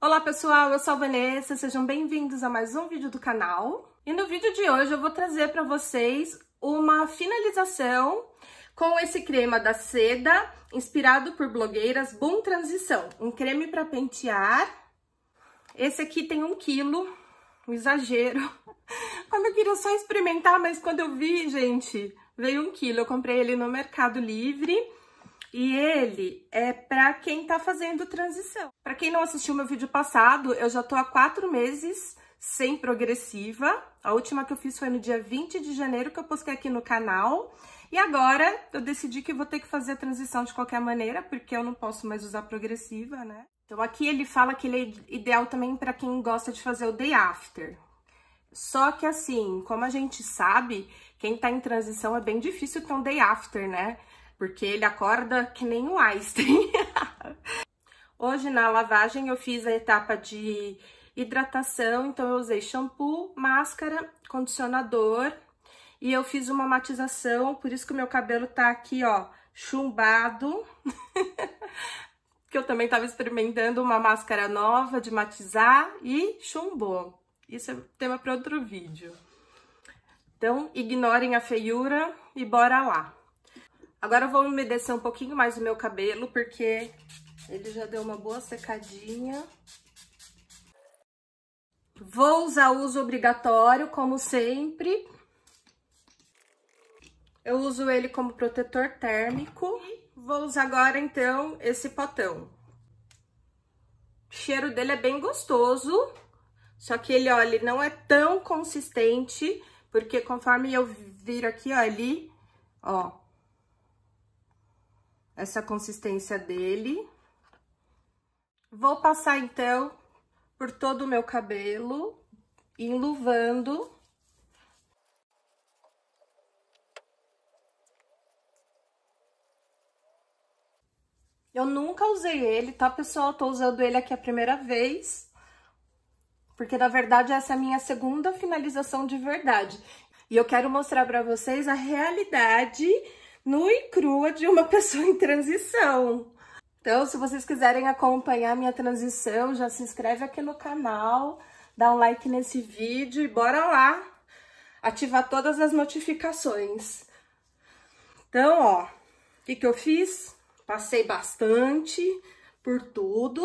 Olá pessoal, eu sou a Vanessa, sejam bem-vindos a mais um vídeo do canal. E no vídeo de hoje eu vou trazer para vocês uma finalização com esse creme da Seda, inspirado por blogueiras Boom Transição, um creme para pentear. Esse aqui tem um quilo, um exagero. Como eu queria só experimentar, mas quando eu vi, gente, veio um quilo. Eu comprei ele no Mercado Livre e ele é para quem tá fazendo transição. Para quem não assistiu meu vídeo passado, eu já tô há quatro meses sem progressiva. A última que eu fiz foi no dia 20 de janeiro, que eu postei aqui no canal. E agora eu decidi que vou ter que fazer a transição de qualquer maneira, porque eu não posso mais usar progressiva, né? Então aqui ele fala que ele é ideal também para quem gosta de fazer o day after. Só que assim, como a gente sabe, quem tá em transição é bem difícil ter um day after, né? porque ele acorda que nem o Einstein. Hoje na lavagem eu fiz a etapa de hidratação, então eu usei shampoo, máscara, condicionador e eu fiz uma matização, por isso que o meu cabelo tá aqui, ó, chumbado. que eu também tava experimentando uma máscara nova de matizar e chumbou. Isso é tema para outro vídeo. Então, ignorem a feiura e bora lá. Agora eu vou umedecer um pouquinho mais o meu cabelo, porque ele já deu uma boa secadinha. Vou usar uso obrigatório, como sempre. Eu uso ele como protetor térmico. Vou usar agora, então, esse potão. O cheiro dele é bem gostoso, só que ele, olha, ele não é tão consistente, porque conforme eu vir aqui, ó, ali, ó, essa consistência dele. Vou passar, então, por todo o meu cabelo, enluvando. Eu nunca usei ele, tá, pessoal? Tô usando ele aqui a primeira vez. Porque, na verdade, essa é a minha segunda finalização de verdade. E eu quero mostrar pra vocês a realidade nua e crua de uma pessoa em transição. Então, se vocês quiserem acompanhar minha transição, já se inscreve aqui no canal, dá um like nesse vídeo e bora lá ativar todas as notificações. Então, ó, o que, que eu fiz? Passei bastante por tudo,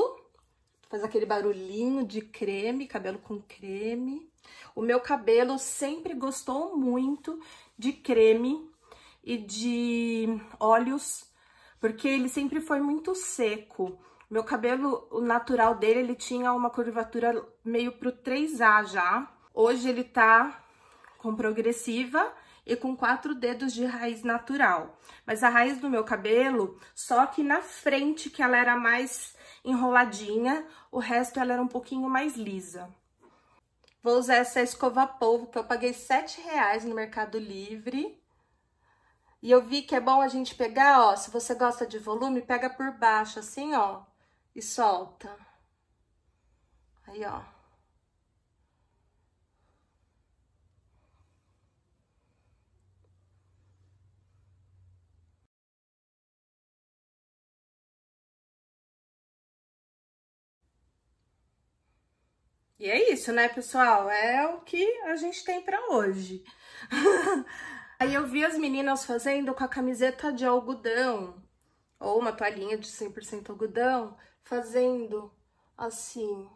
faz aquele barulhinho de creme, cabelo com creme. O meu cabelo sempre gostou muito de creme e de óleos, porque ele sempre foi muito seco. Meu cabelo, o natural dele, ele tinha uma curvatura meio pro 3A já. Hoje ele tá com progressiva e com quatro dedos de raiz natural. Mas a raiz do meu cabelo, só que na frente que ela era mais enroladinha, o resto ela era um pouquinho mais lisa. Vou usar essa escova polvo que eu paguei R$7,00 no Mercado Livre. E eu vi que é bom a gente pegar, ó, se você gosta de volume, pega por baixo, assim, ó, e solta. Aí, ó. E é isso, né, pessoal? É o que a gente tem para hoje. Aí eu vi as meninas fazendo com a camiseta de algodão, ou uma toalhinha de 100% algodão, fazendo assim.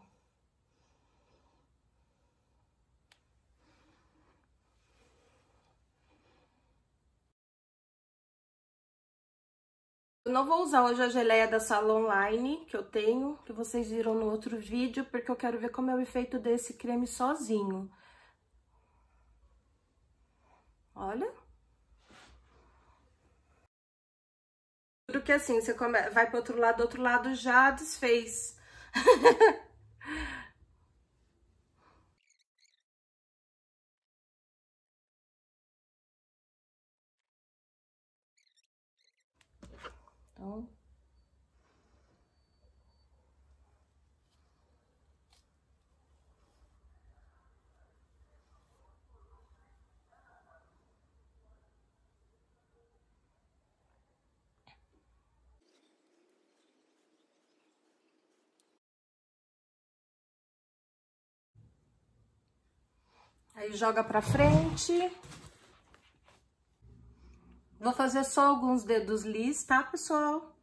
Eu não vou usar hoje a geleia da sala online que eu tenho, que vocês viram no outro vídeo, porque eu quero ver como é o efeito desse creme sozinho. Olha. Tudo que assim, você come... vai pro outro lado, do outro lado já desfez. então... Aí joga pra frente. Vou fazer só alguns dedos lis, tá, pessoal?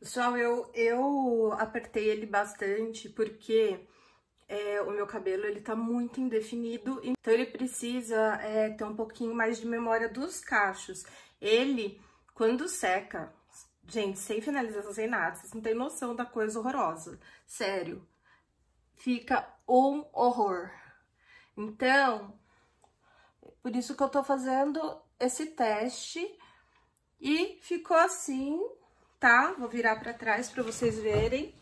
Pessoal, eu, eu apertei ele bastante porque é, o meu cabelo ele tá muito indefinido, então ele precisa é, ter um pouquinho mais de memória dos cachos. Ele, quando seca, gente, sem finalização, sem nada, vocês não tem noção da coisa horrorosa, sério, fica um horror. Então, por isso que eu tô fazendo esse teste e ficou assim, tá? Vou virar pra trás pra vocês verem.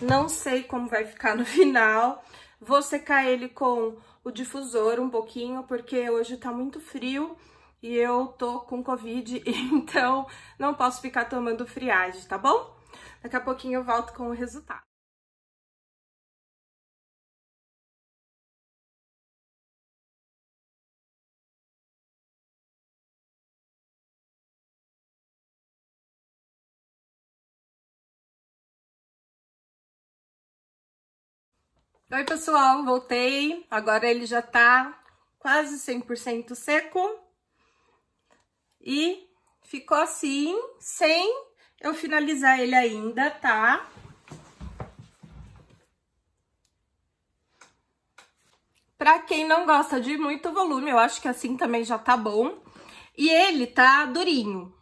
Não sei como vai ficar no final. Vou secar ele com o difusor um pouquinho, porque hoje tá muito frio e eu tô com Covid, então não posso ficar tomando friagem, tá bom? Daqui a pouquinho eu volto com o resultado. Oi, pessoal, voltei. Agora ele já tá quase 100% seco. E ficou assim, sem eu finalizar ele ainda, tá? Pra quem não gosta de muito volume, eu acho que assim também já tá bom. E ele tá durinho.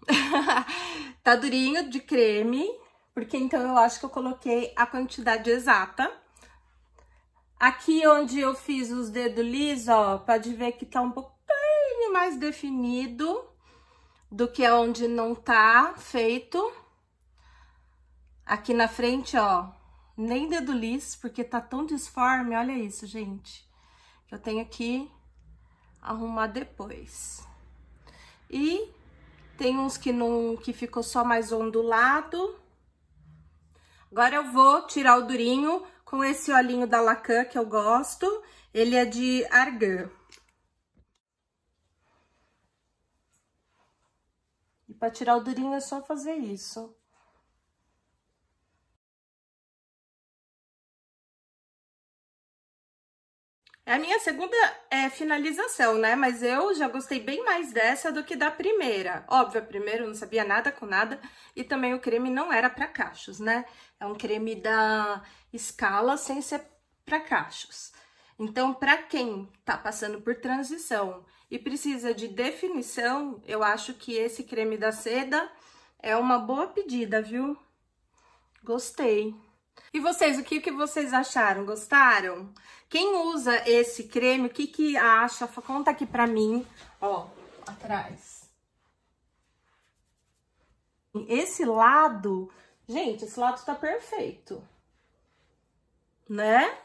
tá durinho de creme, porque então eu acho que eu coloquei a quantidade exata. Aqui onde eu fiz os dedos lisos, ó, pode ver que tá um pouquinho mais definido do que é onde não tá feito. Aqui na frente, ó, nem dedo liso, porque tá tão disforme, olha isso, gente. Eu tenho que arrumar depois. E tem uns que não que ficou só mais ondulado. Agora eu vou tirar o durinho com esse olhinho da Lacan que eu gosto. Ele é de Argan. E para tirar o durinho é só fazer isso. É a minha segunda é, finalização, né? Mas eu já gostei bem mais dessa do que da primeira. Óbvio, a primeira eu não sabia nada com nada e também o creme não era para cachos, né? É um creme da escala sem ser para cachos. Então, para quem tá passando por transição e precisa de definição, eu acho que esse creme da seda é uma boa pedida, viu? Gostei. E vocês, o que, que vocês acharam? Gostaram? Quem usa esse creme, o que que acha? Conta aqui pra mim, ó, atrás. Esse lado, gente, esse lado tá perfeito, né?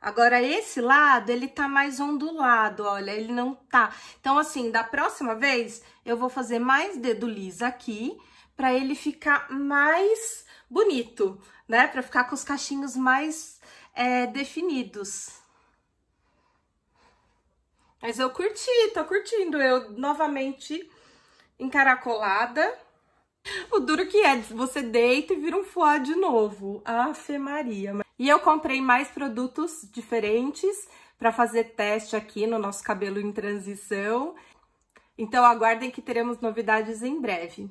Agora, esse lado, ele tá mais ondulado, olha, ele não tá. Então, assim, da próxima vez, eu vou fazer mais dedo liso aqui para ele ficar mais bonito, né? Para ficar com os cachinhos mais é, definidos. Mas eu curti, tô curtindo. Eu novamente encaracolada. O duro que é, você deita e vira um foie de novo. Afe Maria. E eu comprei mais produtos diferentes para fazer teste aqui no nosso cabelo em transição. Então aguardem que teremos novidades em breve